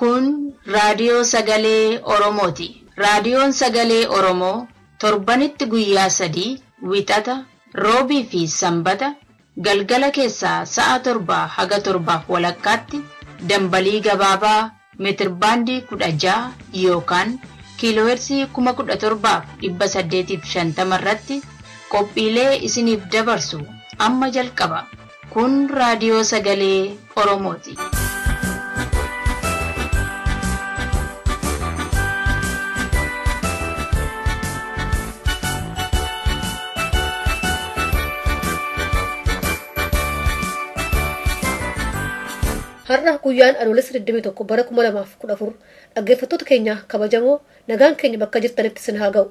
Kun raadiyoo sagalee Oromooti. Raadiyoon sagalee Oromoo torbanitti guyyaa sadii wixata roobii fi sanbata galgala keessaa sa'a torba haga torbaaf walakkaatti dambalii gabaabaa meetirbaandii kudha ja'a yookaan kiilooheersii kuma kudha torbaaf dhibba saddeetiif shantama irratti qophiilee isiniif dabarsu amma jalqaba kun raadiyoo sagalee Oromooti. har'a guyyaan Adoolessa 21 bara 2014 dhaggeeffattoota keenya kabajamoo nagaan keenya bakka jirtanitti isin haa ga'u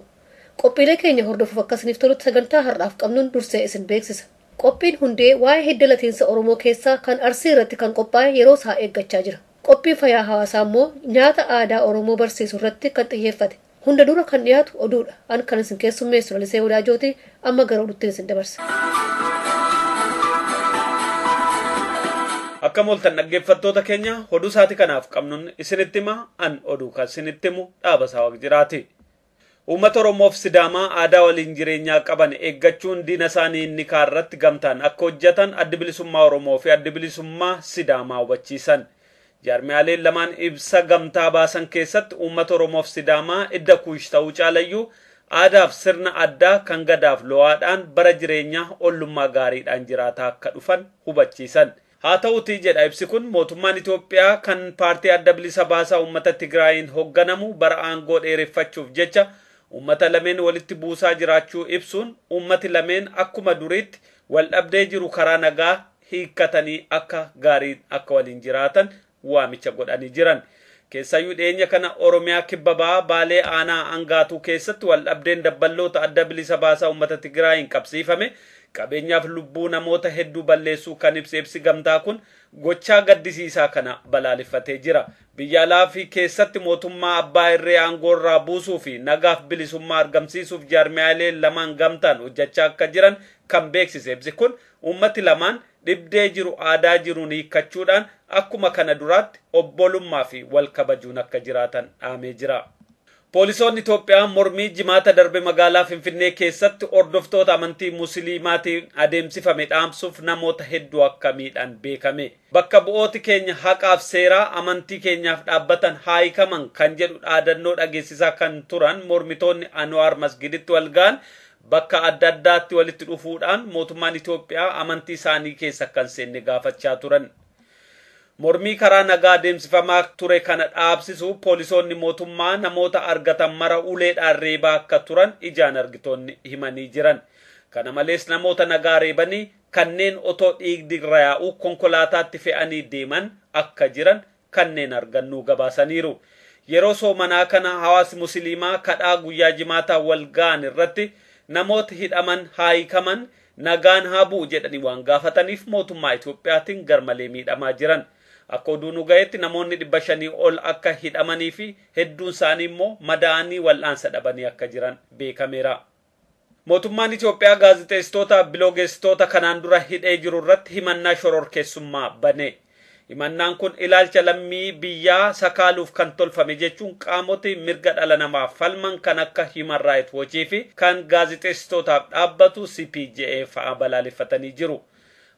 qophiilee keenya hordofuuf akkasiniif tolutti sagantaa har'aaf qabnuun dursee isin beeksisa qophiin hundee waa'ee hidda latiinsa oromoo keessaa kan arsii irratti kan qophaa'e yeroo isaa eeggachaa jira qophiin fayyaa hawaasaa immoo nyaata aadaa oromoo barsiisu irratti kan xiyyeeffate hunda dura kan dhiyaatu oduudha an kan isin keessummeessu lalisee wadaajootii amma gara oduutti isin dabarse. Akka ooltan dhaggeeffattoota keenya hoduu isaati kanaaf qabnu isinitti hima an oduu kan isinitti himu dhaabasaa waq jiraate. Uummata Oromoof Sidaamaa aadaa waliin jireenyaa qaban eeggachuun dina isaanii inni kaarratti gamtaan akka hojjetan addi bilisummaa Oromoo fi addi bilisummaa Sidaamaa hubachiisan. Jaarmiyaaleen lamaan ibsa gamtaa baasan keessatti uummata Oromoof Sidaamaa idda kuush ta'uu caalayyuu aadaaf sirna addaa kan gadaaf lo'aadhaan bara jireenyaa ollummaa gaariidhaan jiraata akka dhufan hubachiisan. haa ta'uti jedha ibsi kun mootummaan Itoophiyaa kan paartii adda bilisa baasaa uummata Tigraayin hoogganamu bara aangoo dheereffachuuf jecha uummata lameen walitti buusaa jiraachuu ibsuun uummati lameen akkuma duriitti waldhabdee jiru karaa nagaa hiikkatanii akka gaariin akka waliin jiraatan waamicha godhanii jiran. Keessayyuu dhiyeenya kana Oromiyaa kibbabaa Baalee aanaa angaatuu keessatti waldhabdeen dabballoota adda bilisa baasaa uummata Tigraayin qabsiifame. qabeenyaaf lubbuu namoota hedduu balleessuu kan ibsi gamtaa kun gochaa gaddisiisaa kana balaaleffatee jira biyyaalaa alaa fi keessatti mootummaa abbaa irree aangoo irraa buusuu fi nagaaf bilisummaa argamsiisuuf jaarmiyaalee lamaan gamtaan hojjachaa akka jiran kan ibsi kun ummati lamaan dhibdee jiru aadaa jiruun hiikkachuudhaan akkuma kana duraatti obbolummaa fi wal kabajuun akka jiraatan dhaamee jira. Poolisoonni Itoophiyaa mormii jimaata darbe magaalaa Finfinnee keessatti hordoftoota amantii Musliimaatiin adeemsifame dhaamsuuf namoota hedduu akkamiidhaan beekame. Bakka bu'ooti keenya haqaaf seeraa amantii keenyaaf dhaabbatan haayikaman kan jedhu dhaadannoo dhageessisaa kan turan mormitoonni Anwaar Masgiditti walgaan bakka adda addaatti walitti dhufuudhaan mootummaan Itoophiyaa amantii isaanii keessa kan seenne gaafachaa turan. Mormii karaa nagaa adeemsifamaa ture kana dhaabsisu poolisoonni mootummaa namoota argatan mara uleedhaan reebaa akka turan ijaan argitoonni himanii jiran. Kana malees namoota nagaa reebanii kanneen otoo dhiigdi irra yaa'u konkolaataatti fe'anii deeman akka jiran kanneen argannuu gabaasaniiru. Yeroo soomanaa kana hawaasi musliimaa kadhaa guyyaa jimaataa wal ga'an irratti namoota hidhaman haayikaman nagaan haa jedhanii waan gaafataniif mootummaa Itoophiyaatiin garmalee miidhamaa jiran. Akka oduun ga'etti namoonni dhibba ol akka hidhamanii fi hedduun isaanii immoo madaanii wal'aansa dhabanii akka jiran beekameera. Mootummaan Itoophiyaa gaazixeessitoota biloogeessitoota kanaan dura hidhee jiru irratti himannaa shororkeessummaa banee. Himannaan kun ilaalcha lammii biyyaa sakaaluuf kan tolfame jechuun qaamoti mirga dhala namaa falman kan akka Human Rights fi kan gaazixeessitootaaf dhaabbatu CPJA fa'aa balaaleffatanii jiru.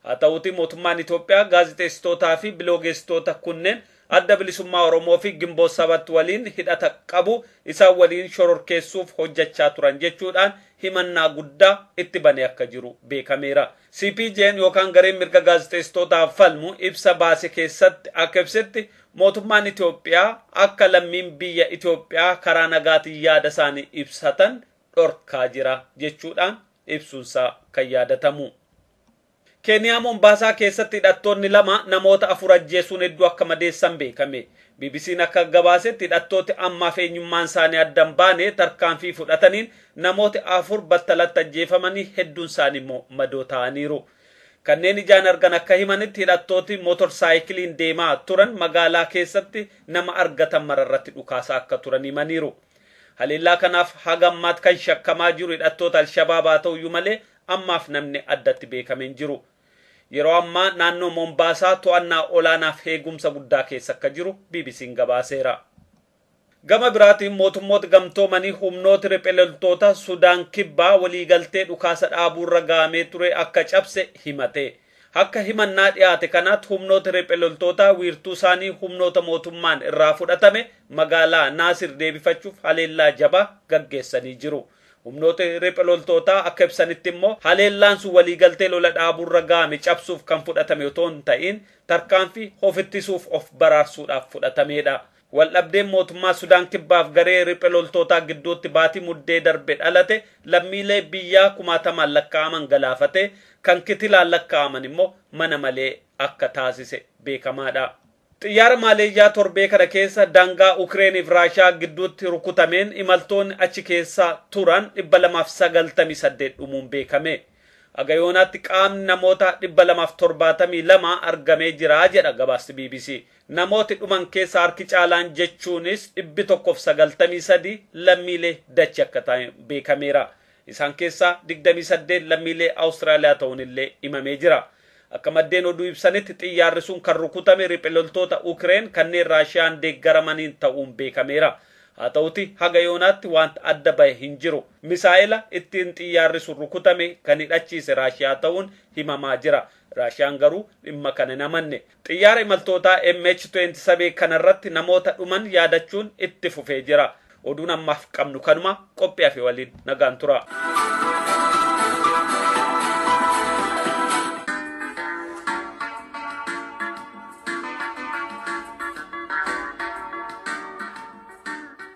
haa ta'uutii mootummaan Itoophiyaa gaazixeessitootaa fi biloogeessitoota kunneen adda bilisummaa Oromoo fi gimboo sabatti waliin hidhata qabu isaan waliin shororkeessuuf hojjechaa turan jechuudhaan himannaa guddaa itti bane akka jiru beekameera. CPJ'n yookaan gareen mirga gaazixeessitootaaf falmu ibsa baase keessatti akka ibsetti mootummaan Itoophiyaa akka lammiin biyya Itoophiyaa karaa nagaatiin yaada isaanii ibsatan dhorkaa jira jechuudhaan ibsuunsaa kan yaadatamu. Keeniyaa Mombaasaa keessatti hidhattoonni lama namoota afur ajjeesuun hedduu akka madeessan beekame. biibisiin akka gabaasetti hidhattooti ammaaf eenyummaan isaanii addan baane tarkaanfii fudhataniin namoota afur battalatti ajjeefamanii hedduun isaanii immoo madoo ta'aniiru. Kanneen ijaan argan akka himanitti hidhattooti mootorsaayikiliin deemaa turan magaalaa keessatti nama argatan mararratti dhukaasaa akka turan himaniiru. Haliillaa kanaaf hagammaat kan shakkamaa jiru hidhattoota Alshabaabaa ta'uyyuu malee ammaaf namni addatti beekameen jiru. Yeroo ammaa naannoo Mombaasaa to'annaa olaanaaf heegumsa guddaa keessa akka jiru BBC'n gabaaseera. Gama biraatiin mootummoota gamtoomanii humnoota riphee Sudaan kibbaa waliigaltee dhukaasa irra gahamee ture akka cabse himate. Akka himannaa dhiyaate kanaatti humnoota riphee wiirtuu isaanii humnoota mootummaan irraa fudhatame magaalaa Naasir deebifachuuf haleellaa jabaa gaggeessanii jiru. humnoota hirree loltootaa akka ibsanitti immoo haleellaan sun waliigaltee lola dhaaburra gaame cabsuuf kan fudhatame otoo hin ta'in tarkaanfii hofittisuuf of baraarsuudhaaf fudhatamedha. Waldhabdeen mootummaa Sudaan kibbaaf garee riphee loltootaa gidduutti baatii muddee darbe dhalate lammiilee biyyaa kumaatamaan lakkaa'aman galaafate kan kitilaan lakkaa'aman immoo mana malee akka taasise beekamaadha. xiyyaara Maaleeyyaa torbee kana keessa daangaa ukreeniif Raashiyaa gidduutti rukutameen imaltoonni achi keessa turan 298 dhumuun beekame. Agayoonaatti qaamni namoota 272 argamee jira jedha gabaasti BBC. Namooti dhuman keessa harki caalaan jechuunis 193 lammiilee dachi akka ta'an beekameera. Isaan keessaa 28 lammiilee Awustiraaliyaa ta'uun illee himamee jira. akka maddeen oduu ibsanitti xiyyaarrisuun kan rukutame riphiloltoota ukreen kanneen raashiyaan deeggaramaniin ta'uun beekameera. haa ta'uti haga yoonaatti wanta adda bahe hin jiru misaa'ila ittiin xiyyaarrisuun rukutame kan hidhachiise raashiyaa ta'uun himamaa jira raashiyaan garuu dhimma kana namanne xiyyaara imaltootaa MH27 kanarratti namoota dhuman yaadachuun itti fufee jira oduun ammaaf qabnu kanuma qophii hafe waliin nagaan tura.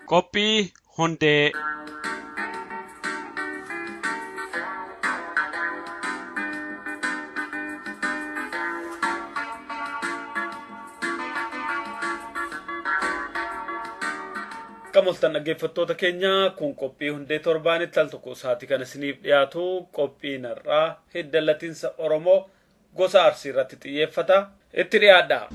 Qophii Hundee Qaamoltan dhaggeeffattoota keenyaa kun qophii hundee torbaan al tokko isaati kan isiniif dhiyaatu qophiin har'aa hidda latiinsa Oromoo gosa Arsii irratti xiyyeeffata. Itti dhiyaadha.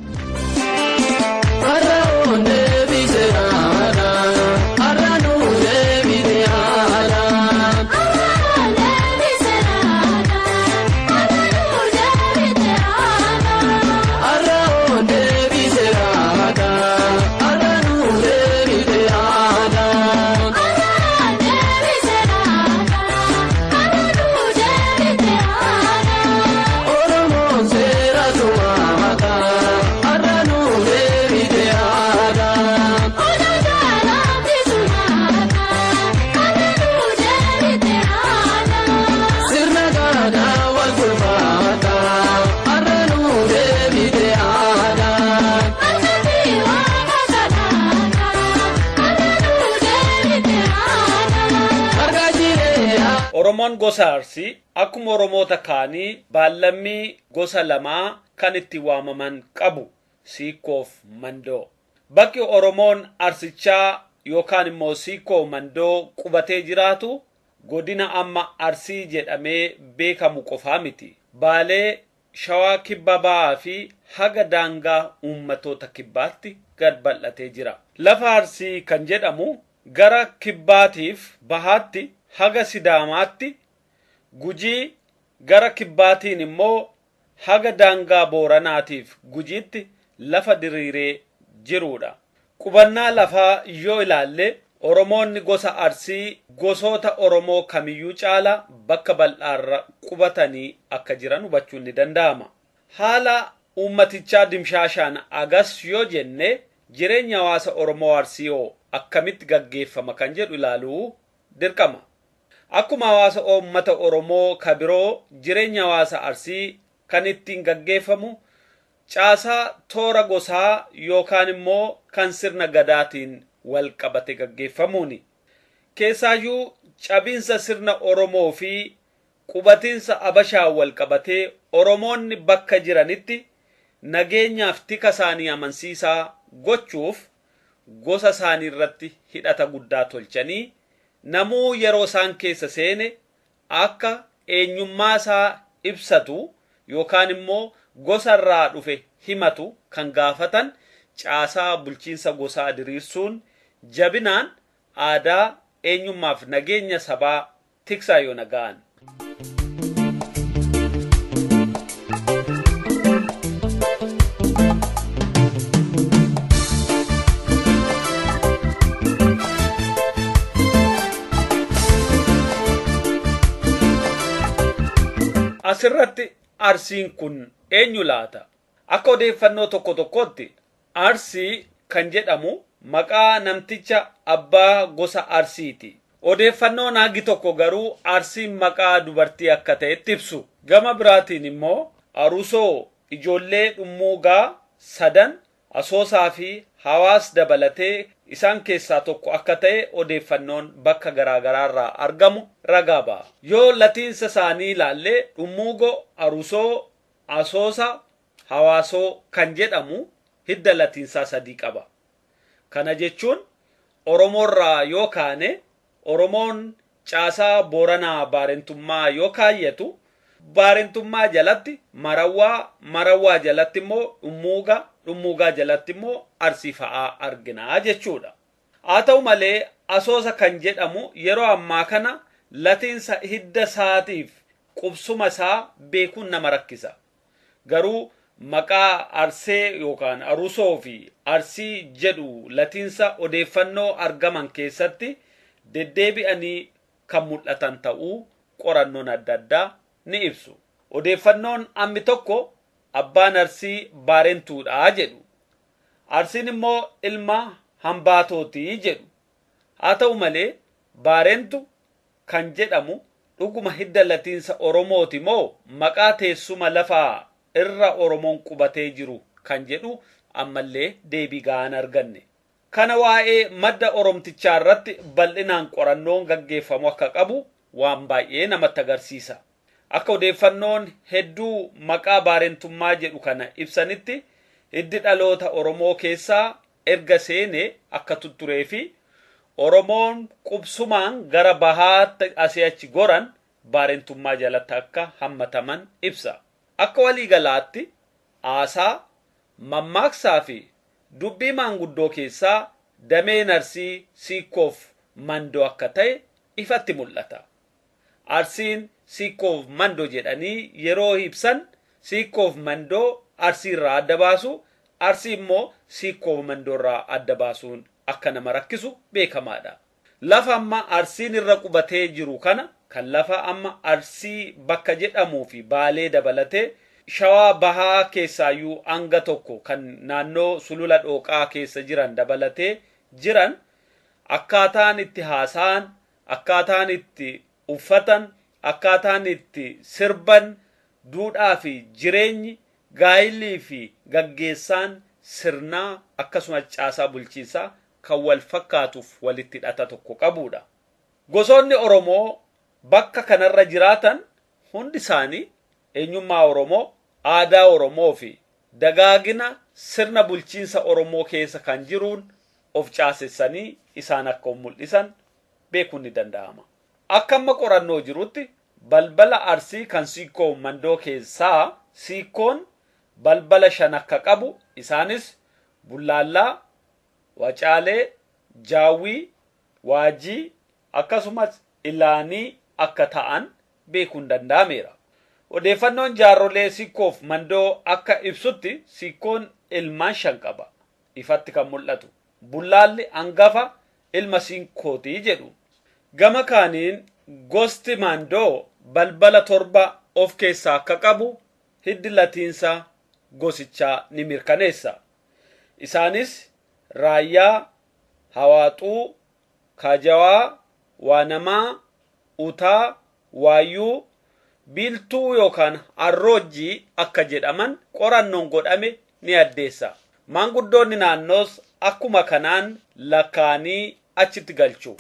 gosa arsii akkuma oromoota kaanii baallammii gosa lamaa kan itti waamaman qabu siikoof mandoo bakki oromoon arsichaa yookaan immoo siikoo mandoo qubatee jiraatu godina amma arsii jedhamee beekamu qofaa miti baalee shawaa kibba bahaa fi haga daangaa uummatoota kibbaatti gad bal'atee jira lafa arsii kan jedhamu gara kibbaatiif bahaatti haga sidaamaatti gujii gara kibbaatiin immoo haga daangaa booranaatiif gujiitti lafa diriiree jirudha. Qubannaa lafaa yoo ilaalle Oromoonni gosa Arsii gosoota Oromoo kamiyyuu caala bakka bal'aarra qubatanii akka jiran hubachuun ni danda'ama. Haala uummatichaa dimshaashaan agas yoo jenne jireenya hawaasa Oromoo Arsii hoo akkamitti gaggeeffama kan jedhu ilaaluu dirqama. akkuma hawaasa uummata Oromoo ka biroo jireenya hawaasa Arsii kan ittiin gaggeeffamu caasaa toora gosaa yookaan immoo kan sirna gadaatiin wal qabate gaggeeffamuuni. Keessaayyuu cabiinsa sirna Oromoo fi qubatiinsa Abashaa wal qabatee Oromoonni bakka jiranitti nageenyaaf tika isaanii amansiisaa gochuuf gosa isaanii irratti hidhata guddaa tolchanii namuu yeroo isaan keessa seene akka eenyummaa isaa ibsatu yookaan immoo gosarraa dhufe himatu kan gaafatan caasaa bulchiinsa gosaa diriirsuun jabinaan aadaa eenyummaaf nageenya sabaa tiksaa yoo naga'an. asirratti arsiin kun eenyu laata? Akka odeeffannoo tokko tokkotti arsii kan jedhamu maqaa namticha abbaa gosa arsiiti. Odeeffannoon hagi tokko garuu arsiin maqaa dubartii akka ta'etti ibsu. Gama biraatiin immoo arusoo ijoollee dhummuugaa sadan asoosaa fi hawaas dabalatee isaan keessaa tokko akka ta'e odeeffannoon bakka garaagaraarraa argamu ragaa ba'a. Yoo latiinsa isaanii ilaallee dhummuugo arusoo asoosa hawaasoo kan jedhamu hidda latiinsaa sadii qaba. Kana jechuun Oromoorraa yoo kaane Oromoon caasaa Booranaa baarentummaa yoo kaayyatu baarentummaa jalatti marawwaa marawwaa jalatti immoo dhummuga. dhummuugaa jalatti immoo arsii fa'aa arginaa jechuudha. Haa ta'u malee asoosa kan jedhamu yeroo ammaa kana latiinsa hidda isaatiif qubsuma isaa beekuun nama rakkisa. Garuu maqaa arsee yookaan Rusoo fi arsii jedhu latiinsa odeeffannoo argaman keessatti deddeebi'anii kan mul'atan ta'uu qorannoon adda addaa ni ibsu. Odeeffannoon ammi tokko abbaan arsii baarentuudha jedhu arsiin immoo ilma hambaatootii jedhu haa ta'u malee baarentu kan jedhamu dhuguma hidda latiinsa oromooti moo maqaa teessuma lafaa irra oromoon qubatee jiru kan jedhu ammallee deebii ga'aan arganne kana waa'ee madda oromtichaa irratti bal'inaan qorannoon gaggeeffamu akka qabu waan baay'ee namatti agarsiisa akka odeeffannoon hedduu maqaa baarentummaa jedhu kana ibsanitti hiddi dhaloota Oromoo keessaa erga seene akka tutturee fi Oromoon qubsumaan gara bahaatti asii achi goran baarentummaa jalatti akka hammataman ibsa. Akka waliigalaatti aasaa, mammaaksaa fi dubbii maanguddoo keessaa damee narsii siikkoof mandoo akka ta'e ifatti mul'ata. Arsiin siiqoof mandoo jedhanii yeroo ibsan siikkoof mandoo irraa adda baasu arsii immoo mandoo irraa adda baasuun akka nama rakkisu beekamaadha. Lafa amma arsiin irra qubatee jiru kana kan lafa amma arsii bakka jedhamuu fi baalee dabalatee shawaa bahaa keessaayyuu hanga tokko kan naannoo sulula dhooqaa keessa jiran dabalatee jiran akkaataan itti haasa'an akkaataan itti uffatan akkaataan itti sirban duudhaa fi jireenyi gaayilii fi gaggeessaan sirnaa akkasumas caasaa bulchiisaa kan wal fakkaatuuf walitti hidhata tokko qabudha. Gosoonni Oromoo bakka kanarra jiraatan hundi isaanii eenyummaa Oromoo, aadaa Oromoo fi dagaagina sirna bulchiinsa Oromoo keessa kan jiruun of caasessanii isaan akka mul'isan beekuun ni danda'ama. akka amma qorannoo jirutti balbala arsii kan siikkoo mandoo keessaa siikkoon balbala shan akka qabu isaanis bullaallaa, wacaalee, jaawwii, waajii akkasumas ilaanii akka ta'an beekuun danda'ameera. Odeeffannoon jaarrolee sikkoof mandoo akka ibsutti sikkoon ilmaan shan qaba ifatti kan mul'atu bullaalli hangafa ilma sinkootii jedhu Gama kaaniin gosti maandoo balbala torba of keessaa akka qabu hiddi latiinsa gosichaa ni mirkaneessa. Isaanis raayyaa, hawaaxuu, kaajawaa, waanamaa, utaa, waayyuu, biiltuu yookaan arroojjii akka jedhaman qorannoon godhame ni addeessa. Maanguddoonni naannoos akkuma kanaan lakkaanii achitti galchu.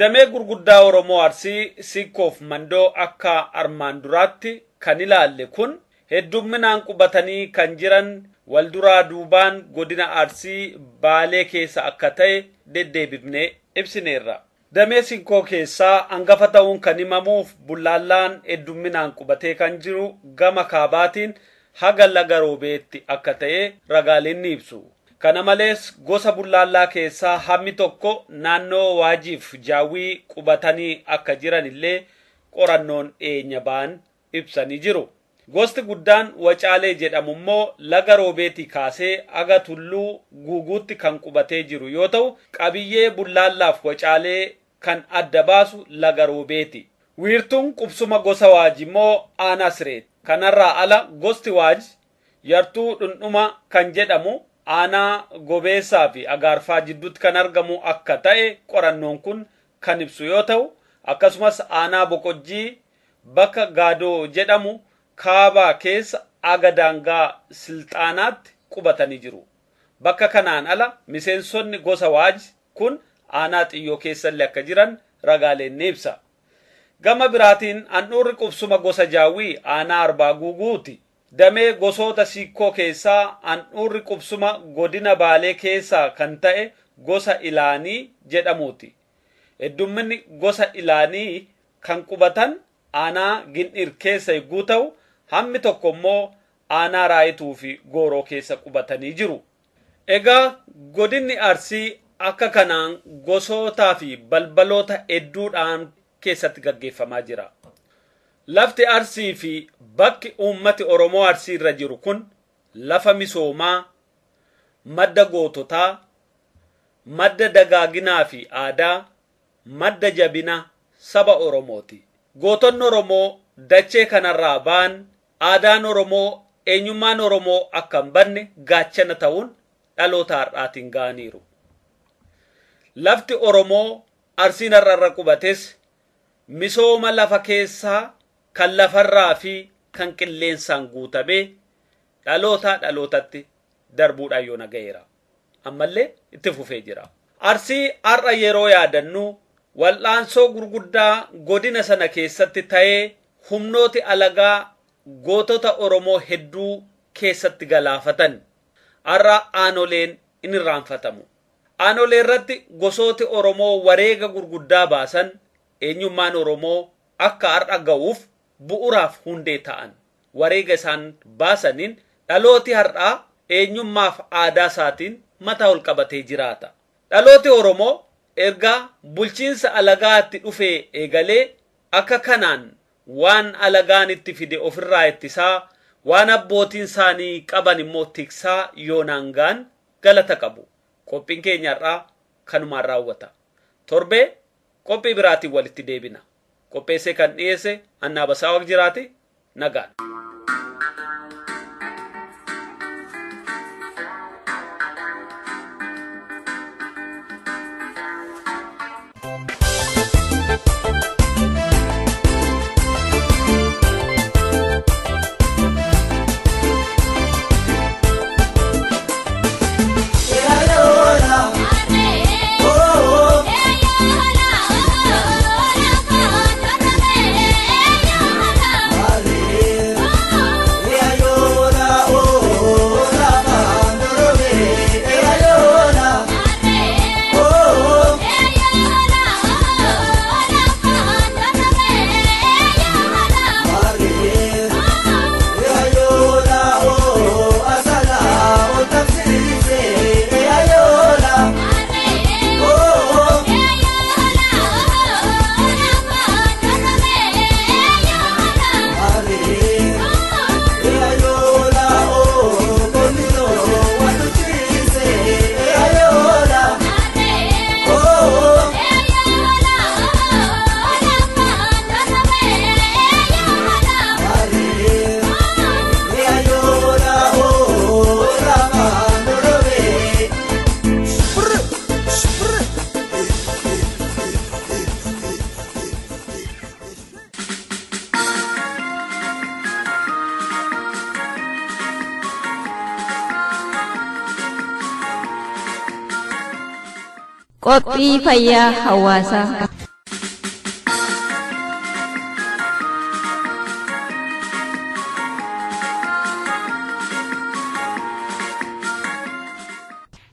damee gurguddaa Oromoo Arsii sinkoof Mandoo akka armaan duraatti kan ilaalle kun heddumminaan qubatanii kan jiran walduraa duraa duubaan godina Arsii Baalee keessa akka ta'e deddeebifne ibsineerra. Damee Sinkoo keessaa hangafa ta'uun kan himamuuf bulaallaan heddumminaan qubatee kan jiru gama kaabaatiin haga laga roobeetti akka ta'e ragaaleen ni ibsu. Kana malees gosa bullaallaa keessaa hammi tokko naannoo waajiif jaawwii qubatanii akka jiran illee qorannoon dheenya ba'an ibsanii jiru. Gosti guddaan Wacaalee jedhamu immoo laga roobeetii kaasee aga tulluu guuguutti kan qubatee jiru yoo ta'u, qabiyyee bullaallaaf Wacaalee kan adda baasu laga roobeeti. Wiirtuun qubsuma gosa waaji immoo aanasreeti. Kanarraa ala gosti waaji yartuu dhundhuma kan jedhamu aanaa gobeessaa fi agaarfaa jidduutti kan argamu akka ta'e qorannoon kun kan ibsu yoo ta'u akkasumas aanaa boqojjii bakka gaadoo jedhamu kaabaa keessa aga daangaa silxaanaatti qubatanii jiru. Bakka kanaan ala miseensonni gosa waaji kun aanaa xiyyoo keessallee akka jiran ragaaleen ni ibsa. Gama biraatiin handhuurri qubsuma gosa jaawwii aanaa arbaa guuguuti. damee gosoota siikkoo keessaa handhuurri qubsuma godina baalee keessaa kan ta'e gosa ilaanii jedhamuuti. Heddumminni gosa ilaanii kan qubatan aanaa gin'ir keessa eeguu ta'u hammi tokko immoo aanaa raayituu fi gooroo keessa qubatanii jiru. Egaa godinni arsii akka kanaan gosootaa fi balbaloota hedduudhaan keessatti gaggeeffamaa jira. lafti arsii fi bakki uummati Oromoo arsii irra jiru kun lafa misoomaa, madda goototaa, madda dagaaginaa fi aadaa, madda jabina saba Oromooti. Gootonni Oromoo dachee kanarraa ba'an aadaan Oromoo eenyummaan Oromoo akka hin banne gaachana ta'uun dhaloota har'aatiin ga'aniiru. Lafti Oromoo arsiin har'arra qubates misooma lafa keessaa kan lafarraa fi kan qilleensaan guutamee dhalootaa dhalootatti darbuudhaan yoona ga'eera. Ammallee itti fufee jira. Arsii har'a yeroo yaadannu wal'aansoo gurguddaa godina sana keessatti ta'ee humnooti alagaa gootota Oromoo hedduu keessatti galaafatan. Har'a aanoleen in irraanfatamu. Aanolee irratti gosooti Oromoo wareega gurguddaa baasan eenyummaan Oromoo akka har'a ga'uuf bu'uraaf hundee ta'an wareega isaan baasaniin dhalooti har'aa eenyummaaf aadaa isaatiin mataa ol qabatee jiraata. Dhalooti Oromoo ergaa bulchiinsa alagaatti dhufee eegalee akka kanaan waan alagaan itti fide ofirraa ittisaa waan abbootiin isaanii qaban immoo tiksaa yoo naanga'an galata qabu. Qophiin keenya har'aa kanumaan raawwata. Torbee qophii biraatiin walitti deebina. ko pese kan ɗese annaba sawak jirate nagan Firii fayyaa hawaasaa.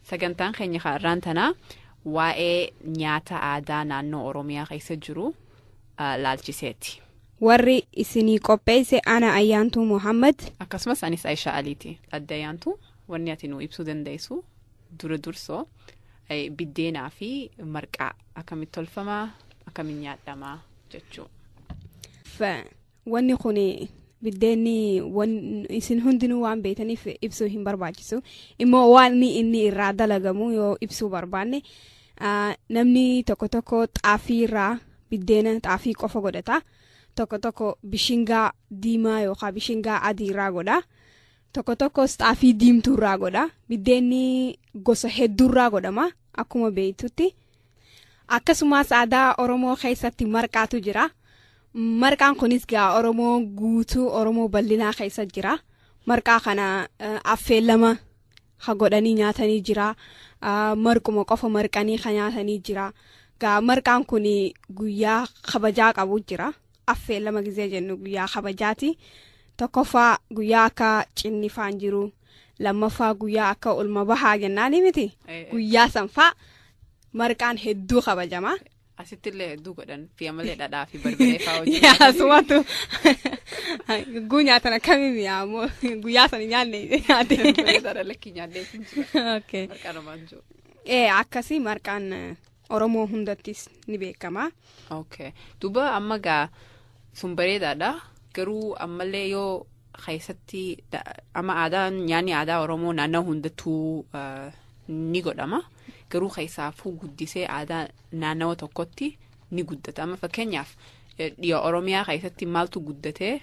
Sagantaan keenya irraan tanaa waa'ee nyaata aadaa naannoo Oromiyaa keessa jiru uh, laalchiseeti. Warri isinii qopheesse ana ayyaantu Muhammad. Akkasumas anis Aishaa Aliiti. Adda ayyaantu wanni ati nu ibsuu dandeessu dura dursoo. Eh, biddeenaa fi marqaa akkamit tolfamaa akkamiin nyaadhamaa jechuun. Wanni kun biddeenni isin hundinuu waan beekaniif ibsuu hin barbaachisu immoo waan inni irraa dalagamu yoo ibsuu barbaanne namni tokko tokko xaafii irraa biddeena xaafii qofa godhata tokko tokko bishingaa diimaa yookaan bishingaa adii irraa godha. tokko tokkos xaafii diimtuurraa godha biddeenni gosa hedduurraa godhama akkuma beektutti akkasumas aadaa oromoo keessatti marqaatu jira marqaan kunis gaa oromoo guutuu oromoo bal'inaa keessa jira marqaa kana affeellama ha godhanii nyaatanii jira marquma qofa marqanii ha nyaatanii jira gaa marqaan kun guyyaa kabajaa qabu jira affeellama gizee jennu guyyaa kabajaati. Tokko faa guyyaa akka faan jiru lammaffaa guyyaa akka olma bahaa jennaanii miti guyyaa faa marqaan hedduu kabajamaa. Asitti illee hedduu godhan fi amalee dhadhaa fi barbaree faa hojjetan. Asumatu gugguu nyaatan akkamii mi'aamoo guyyaa sana nyaanne nyaate. Sana lakkii nyaannee jira. Marqaan homaan akkasii marqaan eh, Oromoo hundattis ni beekama. Okay. Duuba amma gaa sun bareedaadha. garuu ammallee yoo keessatti amma aadaan nyaanni aadaa Oromoo naannoo hundatu ni godhama garuu keessaafuu guddisee aadaa naannawa tokkotti ni guddata amma fakkeenyaaf dhiya Oromiyaa keessatti maaltu guddatee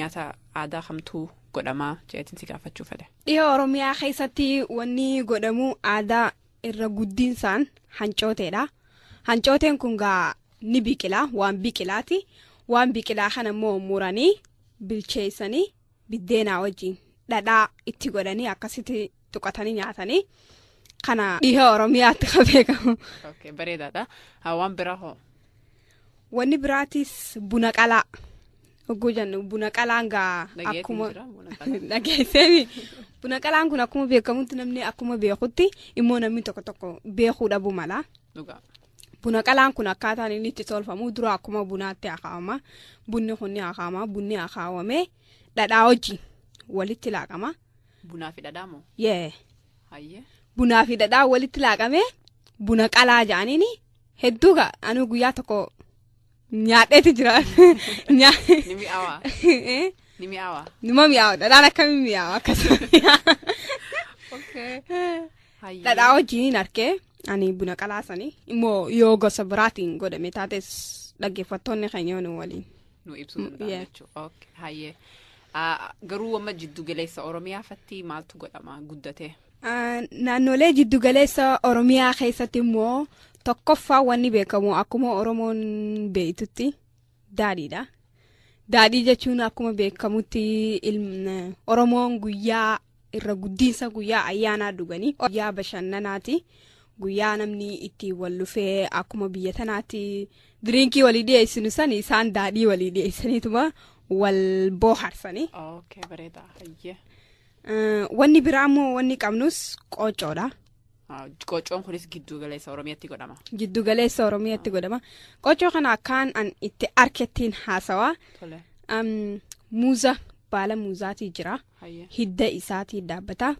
nyaata aadaa kamtu godhamaa jeetiin si gaafachuu fedha. Dhiha Oromiyaa keessatti wanni godhamu aadaa irra guddinsaan hancooteedha. Hancooteen kun gaa ni biqila waan biqilaati. waan biqilaa kana murani muranii bilcheessanii biddeenaa wajjin dhadhaa itti godhanii akkasitti tuqatanii nyaatanii kana dhiha oromiyaatti kan beekamu. bareedaadha waan biraa hoo. Wanni biraatis buna qala. buna qala gaa akkuma dhageesseemi buna qalaan kun akkuma beekamutti namni akkuma beekutti immoo namni tokko tokko beekuu dhabuu mala. buna qalaan kun akkaataan inni itti tolfamu dura akkuma bunaatti akaawama bunni kunni akaawama bunni akaawamee dhadhaa wajjin walitti laaqama. Bunaa fi dhadhaa moo? Yee. Hayyee. Bunaa fi dhadhaa walitti laaqamee buna qalaa jedhaniin hedduu anuu guyyaa tokko nyaadheeti jira. Ni mi'aawaa. Eh? Ni mi'aawaa. Nima mi'aawa dhadhaan akkamii mi'aawa akkasuma. Dhadhaa wajjiniin arkee. Ani buna qalaasanii immoo yoo gosa biraatiin godhame taates dhaggeeffattoonni keenya nu waliin. Nu Hayyee. Ah, garuu amma jiddu galeessa Oromiyaa fatti maaltu godhama guddate? Ah, naannolee jiddu Oromiyaa keessatti immoo tokkoffaa wanni beekamu akkuma Oromoon beeytutti daadhiidha. Daadhii jechuun akkuma beekamutti Oromoon guyyaa irra guddiinsa guyyaa ayyaanaa dhuganii guyyaa bashannanaati. guyyaa namni ittiin wallufee dhufee akkuma biyya tanaatti diriinkii walii dhiyeessinu sani isaan daadhii walii dhiyeessaniituma wal booharsanii. Wanni biraa immoo wanni qabnus qochoodha. Ah, Qochoon kunis giddu galeessa Oromiyaatti godhama. Giddu galeessa Oromiyaatti ah. godhama. Qochoo kana akkaan an itti arkettiin haasawaa. Muuza baala muuzaatii jira. Hidda isaatii dhaabbata.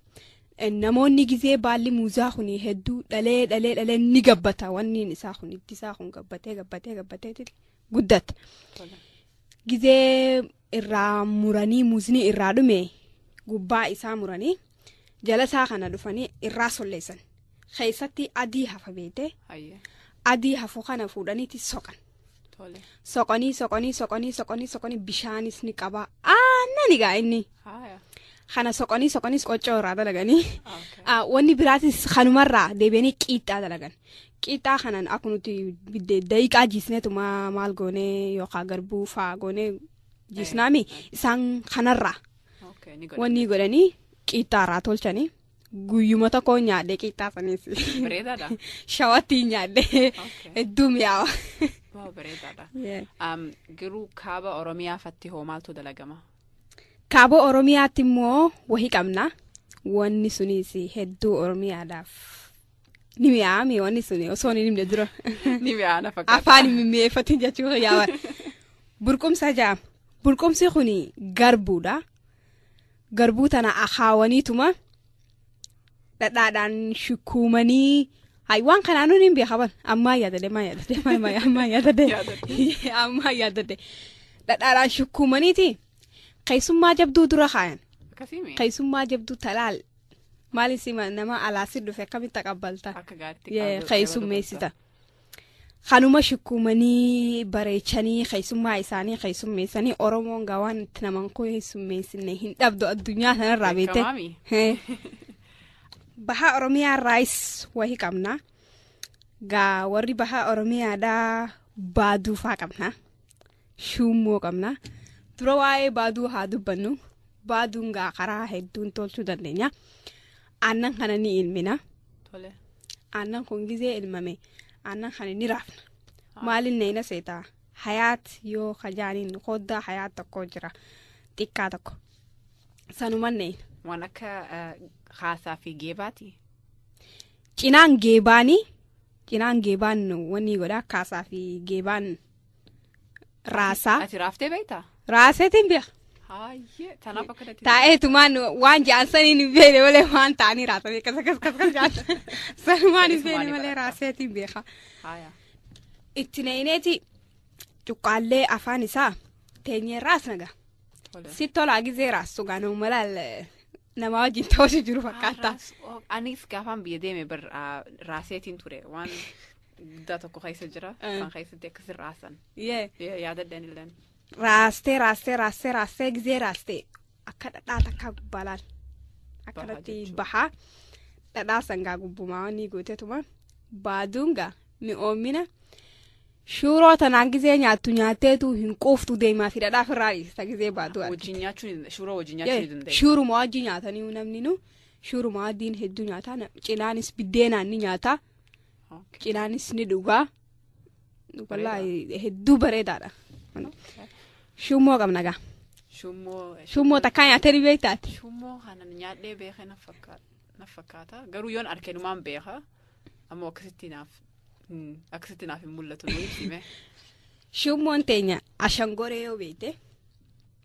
namoonni gizee baalli muuzaa kun hedduu dhalee dhalee dhalee ni gabbata wanni isaa kun hiddi isaa kun gabbatee gabbatee gabbatee Gizee irraa muranii muuzni irraa dhume gubbaa isaa muranii jala isaa kana dhufanii irraa solleessan keessatti adii hafa beete adii hafuu kana fuudhaniiti soqan. Soqanii soqanii soqanii soqanii soqanii bishaanis ni qaba aannan egaa inni. kana soqanii soqaniis qochoo irraa dalaganii ah, ah, wanni biraatis kanumarraa deebi'anii qiixxaa dalagan qiixxaa kanan akka nuti da'iqaa jiisneetu maal goonee yookaan garbuu faa goonee jiisnaami eh, eh. isaan kanarraa wanni godhanii irraa tolchani. Guyyuma tokko nyaadhee qixxaa sanis. Bareedaadha. Shawattii nyaadhee hedduu mi'aawa. Giruu um, kaaba Oromiyaa hoo maaltu dalagama? Kaaboo Oromiyaatti immoo wahii qabna. sunis hedduu Oromiyaadhaaf ni mi'aame wani suni osoo hin himne dura. Ni mi'aana fakkaata. Afaan mi'eeffatiin jechuudha yaaba. Burqumsa ja'a. Burqumsi kun garbuudha. Garbuu tana haawaniituma dhadhaadhaan shukkuumanii waan kanaan nuti hin beekaman ammaa ammaa yaadade ammaa dhadhaadhaan shukkuumaniiti. Keessummaa jabduu dura kayan Keessummaa jabduu talaal. Maali sima nama alaasii dhufe akkamitti qabalta? Keessummeessita. Kanuma shukkuumanii bareechanii keessummaa isaanii keessummeessanii Oromoon gawaan itti naman kun hin dhabdu addunyaa sanarraa beekte. Bahaa wahi wayii ga wari warri bahaa Oromiyaadhaa baaduu fa'aa qabna. Shummoo qabna. dura waa'ee baaduu haa dubbannu baaduun gaa karaa hedduun tolchuu dandeenya aannan kana ni ilmina aannan kun gize ilmame aannan kana ni raafna maalin neena seetaa hayaat yoo kajaaniin koddaa hayaat tokko jira xiqqaa tokko sanuman neena. waan akka haasaa fi geebaati. cinaan geebaanii cinaan geebaan wanni godha kaasaa fi geebaan raasaa. ati raaftee beektaa? Raaseetiin beekaa. Taa'ee tumaan waan ja'an saniin hin beekne malee waan ta'anii raasanii akkas akkas akkas ja'an sanumaan hin beekne malee raaseetiin beekaa. Itti na'ineeti cuqqaallee afaan isaa teenyee raas naga. Si tolaa gizee raas sugaan uumalaal namaa wajjin ta'uutu jiru fakkaata. Anis gaafaan biyya deeme raaseetiin ture waan guddaa tokko keessa jira kan keessatti akkas raasan. Yaadadhaan illee. raastee raastee raastee raastee gizee raastee akka dhadhaa takka gubbalaan akka dhatti bahaa dhadhaa sangaa gubbumaa ni gootetuma baaduunga oomina shuuroo tanaan gizee nyaattu nyaatteetu hin quuftu deemaa fi dhadhaa firraa dhiisa gizee baaduu argite shuuruma wajji nyaatanii namni nu shuuruma wajjiin hedduu nyaata cinaanis biddeenaan ni nyaata cinaanis ni dhugaa wallaahi hedduu bareedaadha Shummoo qabna gaa. Shummoo. Eh, Shummoo takkaan nyaatee dhibee taate. Shummoo kana nyaadhee beekee na fakkaata garuu yoon arkeenumaan beeka ammoo akkasitti naaf hmm, akkasitti naaf hin mul'atu nuyi hime. Shummoon yo ashangoree yoo beete.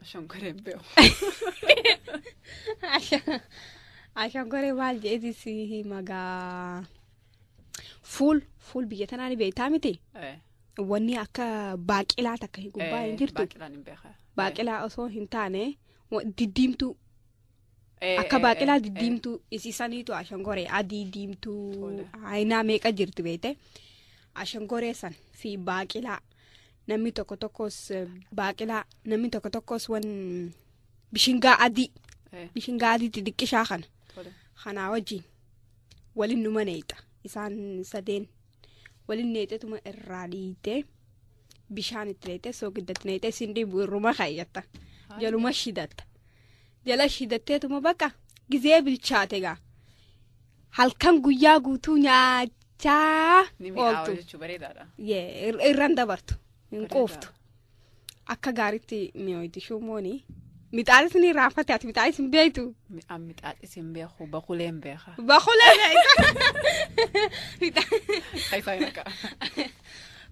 Ashangoreen beeku. Ashangoree maal jedhesi magaa fuul fuul biyya tanaa ni beektaa miti. Eh. wanni akka baaqilaa takka gubbaa hin jirtu baaqilaa osoo hin taane diddiimtuu akka baaqilaa diddiimtuu isisaniitu ashangoree adii diimtuu haayinaa meeqa jirti beete ashangoree san fi baaqilaa namni tokko tokkos eh, baaqilaa namni tokko tokkos wan bishingaa adii eh. bishingaa adii kana kanaa wajjin walin nu maneeyxa isaan sadeen. walin neexeetuma irraa dhiite bishaan itti neexee soogidatti neexee isin dhiibu irruma kaayyatta jaluma shidatta jala shidatteetuma baqa gizee bilchaate gaa halkan guyyaa guutuu nyaachaa ooltu irran dabartu hin quuftu akka gaariitti mi'ooyitishuu moonii. Mit זה נראה אף אחד, את מתעל את מביאה איתו. מתעל את מביאה mit בחולי מביאה. בחולי מביאה איתו. חיפה עם הקו.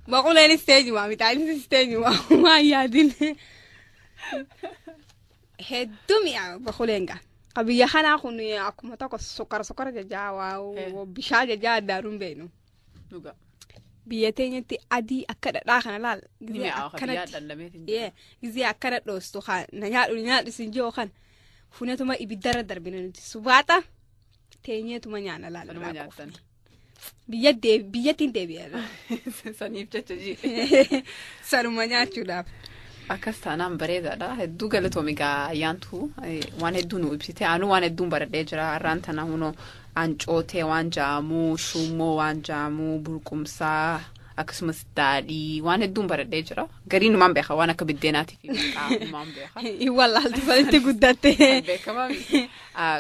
בחולי אין סטייג'ו, מתעל את סטייג'ו, מה biyya teenyatti adii akka dhadhaa kana laal gizee akkanatti gizee akkana dhoostu haa na nyaadhu isin jiru kan funatuma ibiddarra darbina nuti subata teenyeetuma nyaana laal biyya biyyattiin deebi'a. Saniif jecha Sanuma nyaachuudhaaf. Akkas taanaan bareedaadha. Hedduu galatoomi gaa eh, waan hedduu nu ibsite. Anu waan hedduun baradhee jira. Har'aan tana ancootee waan ja'amu shummoo waan ja'amu burqumsaa akkasumas daadhii waan hedduun baradhee jira gariin numaan beeka waan akka biddeenaatii fi numaan beeka. Wallaaltu balitti guddatte.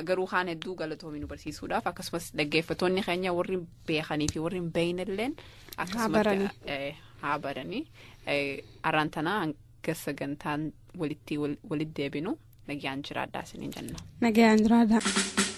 Garuu kaan hedduu galatoomii nu barsiisuudhaaf akkasumas dhaggeeffatoonni keenya warri beekanii fi warri hin beeynelleen akkasumatti haa baranii e, e, araan tanaa hanga sagantaan walitti walit deebinu nagayaan jiraadhaa isiniin jenna. Nagayaan jiraadhaa.